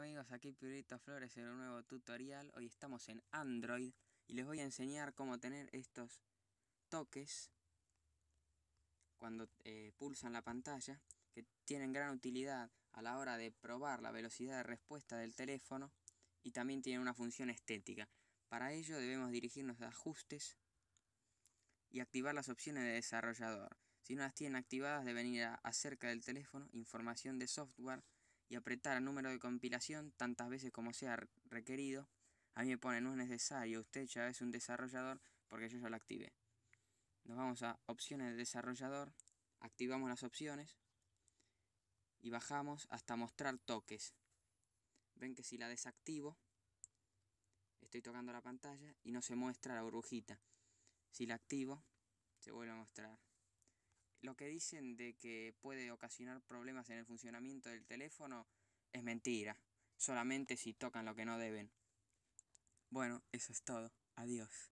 amigos, aquí Pirito Flores en un nuevo tutorial. Hoy estamos en Android y les voy a enseñar cómo tener estos toques cuando eh, pulsan la pantalla que tienen gran utilidad a la hora de probar la velocidad de respuesta del teléfono y también tienen una función estética. Para ello debemos dirigirnos a ajustes y activar las opciones de desarrollador. Si no las tienen activadas deben ir a acerca del teléfono, información de software, y apretar el número de compilación tantas veces como sea requerido. A mí me pone no es necesario, usted ya es un desarrollador porque yo ya lo activé. Nos vamos a opciones de desarrollador, activamos las opciones y bajamos hasta mostrar toques. Ven que si la desactivo, estoy tocando la pantalla y no se muestra la burbujita. Si la activo, se vuelve a mostrar lo que dicen de que puede ocasionar problemas en el funcionamiento del teléfono es mentira. Solamente si tocan lo que no deben. Bueno, eso es todo. Adiós.